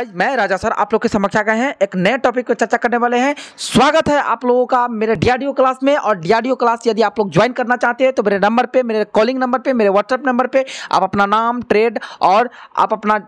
आज मैं राजा सर आप लोग के समक्ष आ गए हैं एक नए टॉपिक पर चर्चा करने वाले हैं स्वागत है आप लोगों का मेरे डीआरडीओ क्लास में और डीआरडीओ क्लास यदि आप लोग ज्वाइन करना चाहते हैं तो मेरे नंबर पे मेरे कॉलिंग नंबर पे मेरे व्हाट्सएप नंबर पे आप अपना नाम ट्रेड और आप अपना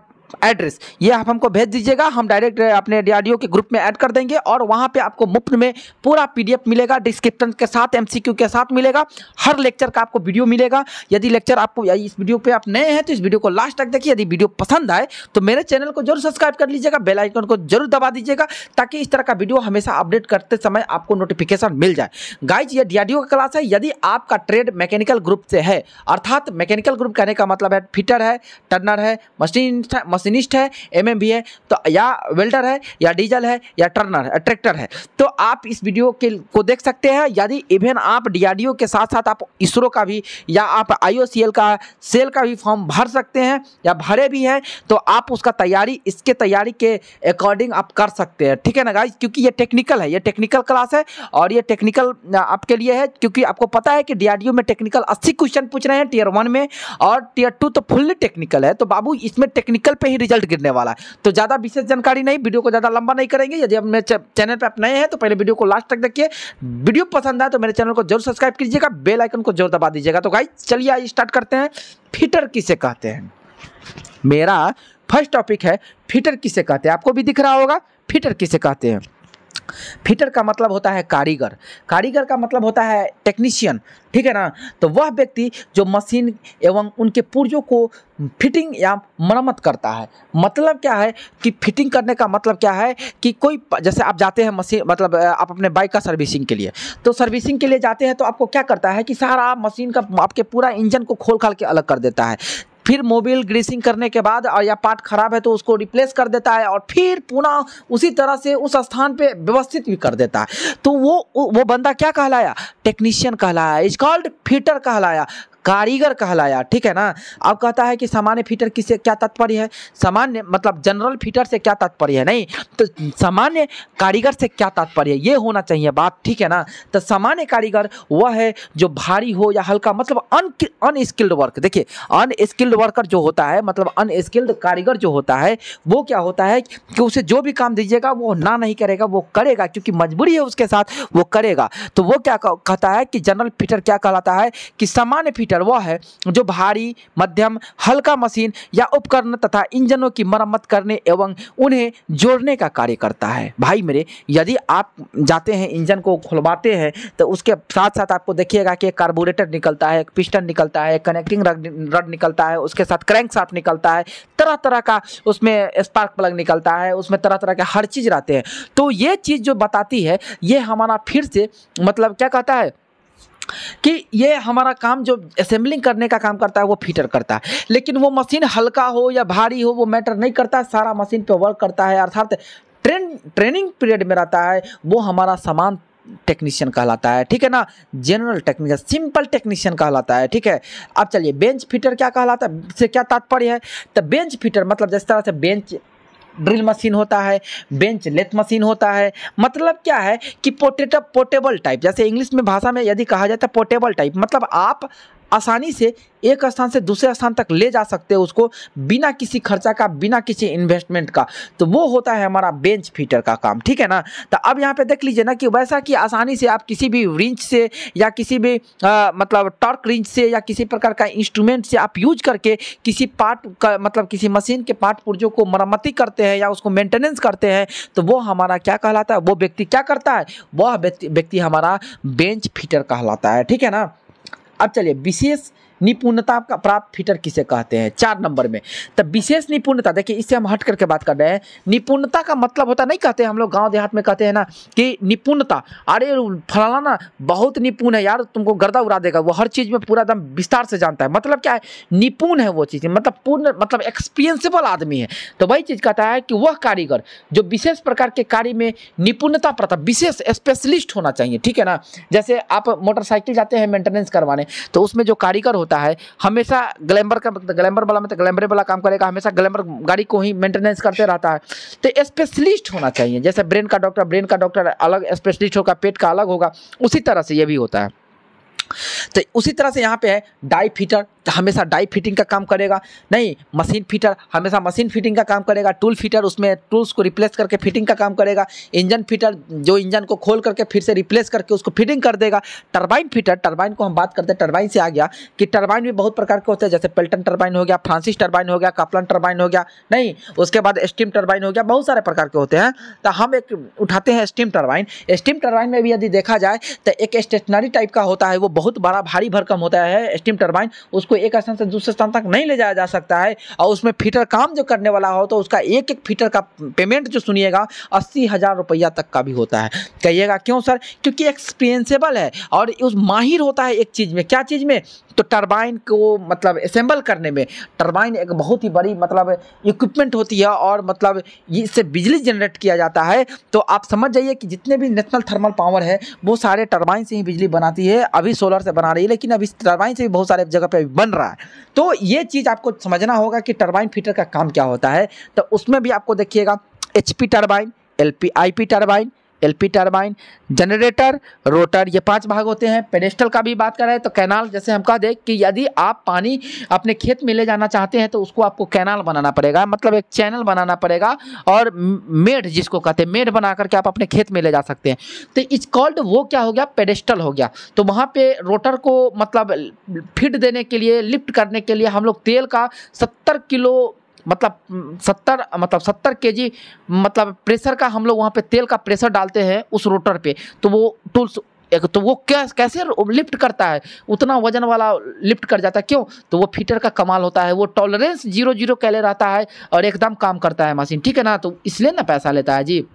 एड्रेस ये आप हमको भेज दीजिएगा हम डायरेक्ट अपने डी के ग्रुप में ऐड कर देंगे और वहाँ पे आपको मुफ्त में पूरा पीडीएफ मिलेगा डिस्क्रिप्शन के साथ एमसीक्यू के साथ मिलेगा हर लेक्चर का आपको वीडियो मिलेगा यदि लेक्चर आपको इस वीडियो पे आप नए हैं तो इस वीडियो को लास्ट तक देखिए यदि वीडियो पसंद आए तो मेरे चैनल को जरूर सब्सक्राइब कर लीजिएगा बेलाइकन को जरूर दबा दीजिएगा ताकि इस तरह का वीडियो हमेशा अपडेट करते समय आपको नोटिफिकेशन मिल जाए गाइज ये डी का क्लास है यदि आपका ट्रेड मैकेनिकल ग्रुप से है अर्थात मैकेनिकल ग्रुप कहने का मतलब है फिटर है टर्नर है मशीन मशीनिस्ट है एम है तो या वेल्डर है या डीजल है या टर्नर है ट्रैक्टर है तो आप इस वीडियो के को देख सकते हैं यदि इवन आप डी के साथ साथ आप इसरो का भी या आप आई का सेल का भी फॉर्म भर सकते हैं या भरे भी हैं तो आप उसका तैयारी इसके तैयारी के अकॉर्डिंग आप कर सकते हैं ठीक है ना गाइज क्योंकि ये टेक्निकल है ये टेक्निकल क्लास है और ये टेक्निकल आपके लिए है क्योंकि आपको पता है कि डी में टेक्निकल अस्सी क्वेश्चन पूछ रहे हैं टीयर वन में और टीयर टू तो फुल्ली टेक्निकल है तो बाबू इसमें टेक्निकल पे पे ही रिजल्ट गिरने वाला है तो ज़्यादा विशेष जानकारी नहीं वीडियो को ज़्यादा लंबा नहीं करेंगे यदि अपने चैनल पर आप नए हैं तो पहले वीडियो को लास्ट तक देखिए वीडियो पसंद आए तो मेरे चैनल को जरूर सब्सक्राइब कीजिएगा बेल आइकन को जरूर दबा दीजिएगा तो भाई चलिए आज स्टार्ट करते हैं फिटर किसे कहते हैं मेरा फर्स्ट टॉपिक है फिटर किसे कहते हैं आपको भी दिख रहा होगा फिटर किसे कहते हैं फिटर का मतलब होता है कारीगर कारीगर का मतलब होता है टेक्नीशियन ठीक है ना तो वह व्यक्ति जो मशीन एवं उनके पुर्जों को फिटिंग या मरम्मत करता है मतलब क्या है कि फिटिंग करने का मतलब क्या है कि कोई जैसे आप जाते हैं मशीन मतलब आप अपने बाइक का सर्विसिंग के लिए तो सर्विसिंग के लिए जाते हैं तो आपको क्या करता है कि सारा मशीन का आपके पूरा इंजन को खोल खाल के अलग कर देता है फिर मोबिल ग्रीसिंग करने के बाद और या पार्ट खराब है तो उसको रिप्लेस कर देता है और फिर पुनः उसी तरह से उस स्थान पे व्यवस्थित भी कर देता है तो वो वो बंदा क्या कहलाया टेक्नीशियन कहलाया इज कॉल्ड फिटर कहलाया कारीगर कहलाया ठीक है ना अब कहता है कि सामान्य फीटर किससे क्या तात्पर्य है सामान्य मतलब जनरल फीटर से क्या तात्पर्य है नहीं तो सामान्य कारीगर से क्या तात्पर्य है ये होना चाहिए बात ठीक है ना तो सामान्य कारीगर वह है जो भारी हो या हल्का मतलब अन अनस्किल्ड वर्क देखिए अनस्किल्ड वर्कर जो होता है मतलब अनस्किल्ड कारीगर जो होता है वो क्या होता है कि उसे जो भी काम दीजिएगा वो ना नहीं करेगा वो करेगा क्योंकि मजबूरी है उसके साथ वो करेगा तो वो क्या कहता है कि जनरल फीटर क्या कहलाता है कि सामान्य फीटर सेक्टर वह है जो भारी मध्यम हल्का मशीन या उपकरण तथा इंजनों की मरम्मत करने एवं उन्हें जोड़ने का कार्य करता है भाई मेरे यदि आप जाते हैं इंजन को खुलवाते हैं तो उसके साथ साथ आपको देखिएगा कि एक कार्बोरेटर निकलता है एक पिस्टन निकलता है कनेक्टिंग रड निकलता है उसके साथ क्रैंक साफ निकलता है तरह तरह का उसमें स्पार्क प्लग निकलता है उसमें तरह तरह के हर चीज़ रहते हैं तो ये चीज़ जो बताती है ये हमारा फिर से मतलब क्या कहता है कि ये हमारा काम जो असेंबलिंग करने का काम करता है वो फीटर करता है लेकिन वो मशीन हल्का हो या भारी हो वो मैटर नहीं करता है सारा मशीन पे वर्क करता है अर्थात ट्रेन ट्रेनिंग पीरियड में रहता है वो हमारा सामान टेक्नीशियन कहलाता है ठीक है ना जनरल टेक्नीशियन सिंपल टेक्नीशियन कहलाता है ठीक है अब चलिए बेंच फिटर क्या कहलाता है से क्या तात्पर्य है तो बेंच फिटर मतलब जिस तरह से बेंच ड्रिल मशीन होता है बेंच लेथ मशीन होता है मतलब क्या है कि पोटेटो पोर्टेबल टाइप जैसे इंग्लिश में भाषा में यदि कहा जाता तो है पोर्टेबल टाइप मतलब आप आसानी से एक स्थान से दूसरे स्थान तक ले जा सकते हो उसको बिना किसी खर्चा का बिना किसी इन्वेस्टमेंट का तो वो होता है हमारा बेंच फीटर का काम ठीक है ना तो अब यहाँ पे देख लीजिए ना कि वैसा कि आसानी से आप किसी भी रिंच से या किसी भी आ, मतलब टॉर्क रिंच से या किसी प्रकार का इंस्ट्रूमेंट से आप यूज करके किसी पार्ट का मतलब किसी मशीन के पार्ट पुर्जों को मरम्मती करते हैं या उसको मेंटेनेंस करते हैं तो वो हमारा क्या कहलाता है वो व्यक्ति क्या करता है वह व्यक्ति हमारा बेंच फीटर कहलाता है ठीक है ना अब चलिए विशेष निपुणता का प्राप्त फिटर किसे कहते हैं चार नंबर में तो विशेष निपुणता देखिए इससे हम हट करके बात कर रहे हैं निपुणता का मतलब होता नहीं कहते हैं हम लोग गाँव देहात में कहते हैं ना कि निपुणता अरे फलाना बहुत निपुण है यार तुमको गर्दा उड़ा देगा वो हर चीज़ में पूरा एकदम विस्तार से जानता है मतलब क्या है निपुण है वो चीज़ मतलब पूर्ण मतलब एक्सपीरियंसेबल आदमी है तो वही चीज़ कहता है कि वह कारीगर जो विशेष प्रकार के कार्य में निपुणता प्रता विशेष स्पेशलिस्ट होना चाहिए ठीक है ना जैसे आप मोटरसाइकिल जाते हैं मेंटेनेंस करवाने तो उसमें जो कारीगर होता होता है हमेशा ग्लैमर का मतलब ग्लैमर वाला मतलब ग्लैमर वाला काम करेगा हमेशा ग्लैमर गाड़ी को ही मेंटेनेंस करते रहता है तो स्पेशलिस्ट होना चाहिए जैसे ब्रेन का डॉक्टर ब्रेन का डॉक्टर अलग स्पेशलिस्ट होगा पेट का अलग होगा उसी तरह से ये भी होता है तो उसी तरह से यहाँ पे है डाई फिटर तो हमेशा डाई फिटिंग का काम करेगा नहीं मशीन फिटर हमेशा मशीन फिटिंग का काम करेगा टूल फिटर उसमें टूल्स को रिप्लेस करके फिटिंग का काम करेगा इंजन फिटर जो इंजन को खोल करके फिर से रिप्लेस करके उसको फिटिंग कर देगा टर्बाइन फिटर टर्बाइन को हम बात करते हैं टर्बाइन से आ गया कि टर्बाइन भी बहुत प्रकार के होते हैं जैसे पेल्टन टर्बाइन हो गया फ्रांसिस टर्बाइन हो गया कपलन टर्बाइन हो गया नहीं उसके बाद स्टीम टर्बाइन हो गया बहुत सारे प्रकार के होते हैं तो हम एक उठाते हैं स्टीम टर्बाइन स्टीम टर्बाइन में भी यदि देखा जाए तो एक स्टेशनरी टाइप का होता है वो वो बहुत बड़ा भारी भरकम होता है स्टीम टर्बाइन उसको एक स्थान से दूसरे स्थान तक नहीं ले जाया जा सकता है और उसमें फीटर काम जो करने वाला हो तो उसका एक एक फीटर का पेमेंट जो सुनिएगा अस्सी हज़ार रुपया तक का भी होता है कहिएगा क्यों सर क्योंकि एक्सपीरियंसेबल है और उस माहिर होता है एक चीज़ में क्या चीज़ में तो टर्बाइन को मतलब असेंबल करने में टर्बाइन एक बहुत ही बड़ी मतलब इक्विपमेंट होती है और मतलब इससे बिजली जनरेट किया जाता है तो आप समझ जाइए कि जितने भी नेशनल थर्मल पावर है वो सारे टर्बाइन से ही बिजली बनाती है अभी सोलर से बना रही है लेकिन अब इस टर्बाइन से भी बहुत सारे जगह पर बन रहा है तो ये चीज़ आपको समझना होगा कि टर्बाइन फिटर का काम क्या होता है तो उसमें भी आपको देखिएगा H P turbine L P I P turbine LP turbine generator rotor ये पांच भाग होते हैं पेडेस्टल का भी बात कर रहे हैं तो कैनाल जैसे हम कह दें कि यदि आप पानी अपने खेत में ले जाना चाहते हैं तो उसको आपको कैनाल बनाना पड़ेगा मतलब एक चैनल बनाना पड़ेगा और मेड जिसको कहते हैं मेड बना करके आप अपने खेत में ले जा सकते हैं तो इट्स कॉल्ड वो क्या हो गया पेडेस्टल हो गया तो वहाँ पर रोटर को मतलब फिट देने के लिए लिफ्ट करने के लिए हम लोग तेल का सत्तर किलो मतलब सत्तर मतलब सत्तर के जी मतलब प्रेशर का हम लोग वहाँ पे तेल का प्रेशर डालते हैं उस रोटर पे तो वो टूल्स एक तो वो क्या कैसे लिफ्ट करता है उतना वजन वाला लिफ्ट कर जाता है क्यों तो वो फीटर का कमाल होता है वो टॉलरेंस जीरो जीरो कैले रहता है और एकदम काम करता है मशीन ठीक है ना तो इसलिए ना पैसा लेता है जी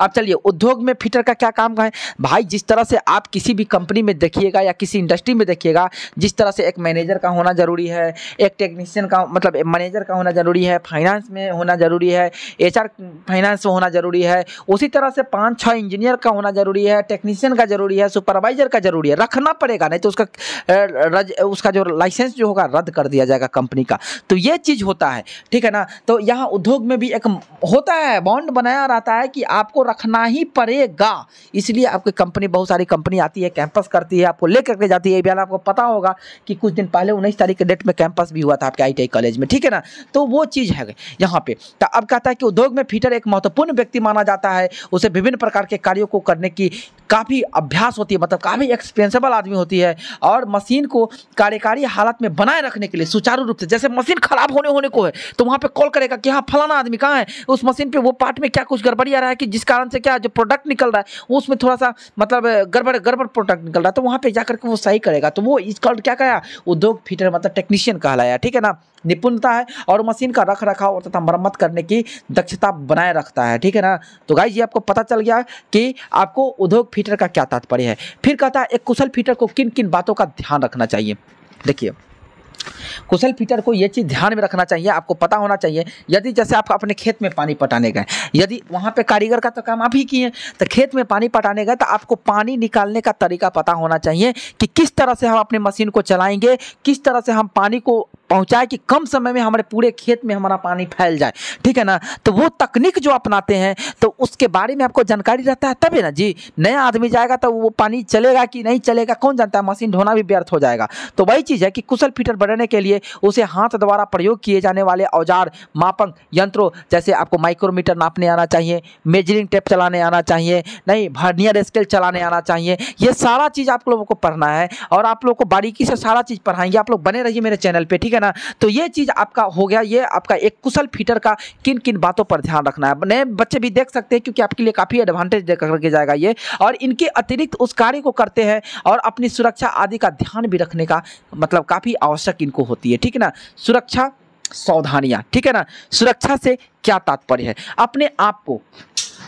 अब चलिए उद्योग में फिटर का क्या काम है भाई जिस तरह से आप किसी भी कंपनी में देखिएगा या किसी इंडस्ट्री में देखिएगा जिस तरह से एक मैनेजर का होना ज़रूरी है एक टेक्नीशियन का मतलब मैनेजर का होना ज़रूरी है फाइनेंस में होना ज़रूरी है एच फाइनेंस में होना ज़रूरी है उसी तरह से पाँच छः इंजीनियर का होना ज़रूरी है टेक्नीशियन का ज़रूरी है सुपरवाइजर का ज़रूरी है रखना पड़ेगा नहीं तो उसका रज, उसका जो लाइसेंस जो होगा रद्द कर दिया जाएगा कंपनी का तो ये चीज़ होता है ठीक है ना तो यहाँ उद्योग में भी एक होता है बॉन्ड बनाया रहता है कि आपको रखना ही पड़ेगा इसलिए आपकी कंपनी बहुत सारी कंपनी आती है कैंपस करती है आपको ले करके जाती है आपको पता होगा कि कुछ दिन पहले उन्नीस तारीख के डेट में कैंपस भी हुआ था आपके आई कॉलेज में ठीक है ना तो वो चीज़ है यहाँ पे तो अब कहता है कि उद्योग में फीटर एक महत्वपूर्ण व्यक्ति माना जाता है उसे विभिन्न प्रकार के कार्यों को करने की काफ़ी अभ्यास होती है मतलब काफ़ी एक्सपेंसिबल आदमी होती है और मशीन को कार्यकारी हालत में बनाए रखने के लिए सुचारू रूप से जैसे मशीन खराब होने होने को है तो वहाँ पर कॉल करेगा कि हाँ फलाना आदमी कहाँ है उस मशीन पर वो पार्ट में क्या कुछ गड़बड़ी आ रहा है कि जिस कारण से क्या जो प्रोडक्ट निकल रहा है उसमें थोड़ा सा मतलब गड़बड़ गड़बड़ प्रोडक्ट निकल रहा है तो वहाँ पर जाकर के वो सही करेगा तो वो इस कॉल्ड क्या कहा उद्योग फिटर मतलब टेक्नीशियन कहलाया ठीक है ना निपुणता है और मशीन का रख रखाव और तथा मरम्मत करने की दक्षता बनाए रखता है ठीक है ना तो गाई जी आपको पता चल गया कि आपको उद्योग फीटर का क्या तात्पर्य है फिर कहता है एक कुशल फीटर को किन किन बातों का ध्यान रखना चाहिए देखिए कुशल फीटर को यह चीज़ ध्यान में रखना चाहिए आपको पता होना चाहिए यदि जैसे आप अपने खेत में पानी पटाने गए यदि वहाँ पे कारीगर का तो काम आप ही किए तो खेत में पानी पटाने गए तो आपको पानी निकालने का तरीका पता होना चाहिए कि किस तरह से हम अपने मशीन को चलाएंगे किस तरह से हम पानी को पहुंचाए कि कम समय में हमारे पूरे खेत में हमारा पानी फैल जाए ठीक है ना तो वो तकनीक जो अपनाते हैं तो उसके बारे में आपको जानकारी रहता है तभी ना जी नया आदमी जाएगा तो वो पानी चलेगा कि नहीं चलेगा कौन जानता है मशीन ढोना भी व्यर्थ हो जाएगा तो वही चीज़ है कि कुशल फीटर बढ़ने के लिए उसे हाथ द्वारा प्रयोग किए जाने वाले औजार मापक यंत्रों जैसे आपको माइक्रोमीटर नापने आना चाहिए मेजरिंग टेप चलाने आना चाहिए नहीं भर्नियर स्केल चलाने आना चाहिए ये सारा चीज़ आप लोगों को पढ़ना है और आप लोगों को बारीकी से सारा चीज़ पढ़ाएंगे आप लोग बने रहिए मेरे चैनल पर ठीक है है ना तो ये चीज़ आपका हो गया ये आपका एक कुशल फीटर का किन किन बातों पर ध्यान रखना है नए बच्चे भी देख सकते हैं क्योंकि आपके लिए काफ़ी एडवांटेज दे करके जाएगा ये और इनके अतिरिक्त उस कार्य को करते हैं और अपनी सुरक्षा आदि का ध्यान भी रखने का मतलब काफ़ी आवश्यक इनको होती है ठीक है ना सुरक्षा सावधानियाँ ठीक है ना सुरक्षा से क्या तात्पर्य है अपने आप को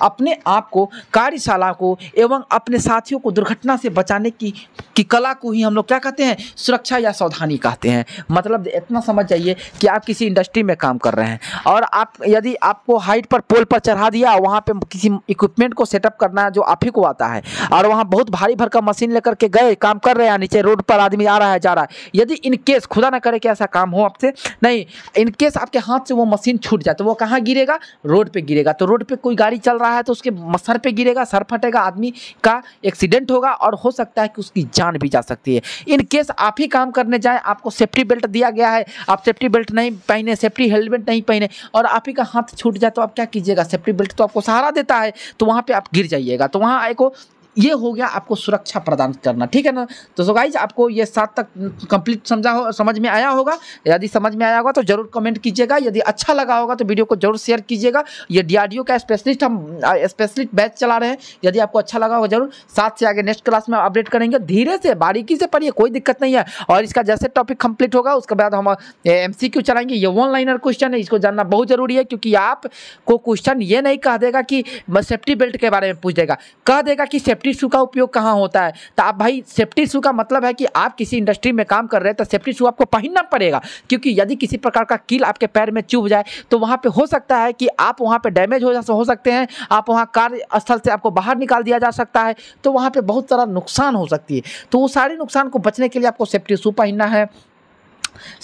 अपने आप को कार्यशाला को एवं अपने साथियों को दुर्घटना से बचाने की की कला को ही हम लोग क्या कहते हैं सुरक्षा या सावधानी कहते हैं मतलब इतना समझ जाइए कि आप किसी इंडस्ट्री में काम कर रहे हैं और आप यदि आपको हाइट पर पोल पर चढ़ा दिया वहाँ पर किसी इक्विपमेंट को सेटअप करना जो आप ही को आता है और वहाँ बहुत भारी का मशीन लेकर के गए काम कर रहे हैं नीचे रोड पर आदमी आ रहा है जा रहा है यदि इन केस खुदा ना करे कि ऐसा काम हो आपसे नहीं इन केस आपके हाथ से वो मशीन छूट जाए तो वो कहाँ गिरेगा रोड पर गिरेगा तो रोड पर कोई गाड़ी चल रहा है रहा है तो उसके सर पे गिरेगा सर फटेगा आदमी का एक्सीडेंट होगा और हो सकता है कि उसकी जान भी जा सकती है इन केस आप ही काम करने जाए आपको सेफ्टी बेल्ट दिया गया है आप सेफ्टी बेल्ट नहीं पहने सेफ्टी हेलमेट नहीं पहने और आप ही का हाथ छूट जाए तो आप क्या कीजिएगा सेफ्टी बेल्ट तो आपको सहारा देता है तो वहाँ पर आप गिर जाइएगा तो वहाँ आपको ये हो गया आपको सुरक्षा प्रदान करना ठीक है ना तो सो गाइज आपको ये सात तक कंप्लीट समझा हो समझ में आया होगा यदि समझ में आया होगा तो जरूर कमेंट कीजिएगा यदि अच्छा लगा होगा तो वीडियो को जरूर शेयर कीजिएगा ये डीआरडीओ का स्पेशलिस्ट हम स्पेशलिस्ट बैच चला रहे हैं यदि आपको अच्छा लगा होगा जरूर साथ से आगे नेक्स्ट क्लास में अपडेट करेंगे धीरे से बारीकी से पढ़िए कोई दिक्कत नहीं है और इसका जैसे टॉपिक कंप्लीट होगा उसके बाद हम एम चलाएंगे ये वन लाइनर क्वेश्चन है इसको जानना बहुत जरूरी है क्योंकि आपको क्वेश्चन ये नहीं कह देगा कि सेफ्टी बेल्ट के बारे में पूछ देगा कह देगा कि सेफ्टी सेफ्टी शू का उपयोग कहाँ होता है तो आप भाई सेफ्टी शू का मतलब है कि आप किसी इंडस्ट्री में काम कर रहे हैं तो सेफ्टी शू आपको पहनना पड़ेगा क्योंकि यदि किसी प्रकार का कील आपके पैर में चुभ जाए तो वहाँ पर हो सकता है कि आप वहाँ पर डैमेज हो, हो सकते हैं आप वहाँ कार्यस्थल से आपको बाहर निकाल दिया जा सकता है तो वहाँ पर बहुत सारा नुकसान हो सकती है तो वो सारे नुकसान को बचने के लिए आपको सेफ्टी शू पहनना है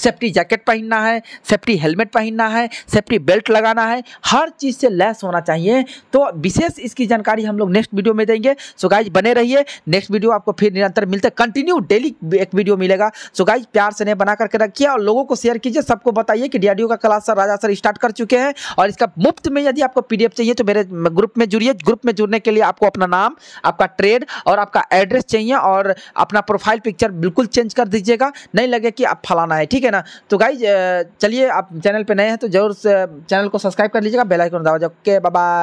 सेफ्टी जैकेट पहनना है सेफ्टी हेलमेट पहनना है सेफ्टी बेल्ट लगाना है हर चीज़ से लैस होना चाहिए तो विशेष इसकी जानकारी हम लोग नेक्स्ट वीडियो में देंगे सो गाइज बने रहिए नेक्स्ट वीडियो आपको फिर निरंतर मिलते कंटिन्यू डेली एक वीडियो मिलेगा सो गाइज प्यार से नहीं बना करके रखिए और लोगों को शेयर कीजिए सबको बताइए कि डी का class sir Raja sir start कर चुके हैं और इसका मुफ्त में यदि आपको पी चाहिए तो मेरे ग्रुप में जुड़िए ग्रुप में जुड़ने के लिए आपको अपना नाम आपका ट्रेड और आपका एड्रेस चाहिए और अपना प्रोफाइल पिक्चर बिल्कुल चेंज कर दीजिएगा नहीं लगे कि आप फलाना है ठीक है ना तो गाई चलिए आप चैनल पर नए हैं तो जरूर चैनल को सब्सक्राइब कर लीजिएगा बेलाइकन दबा जाओ के बाबा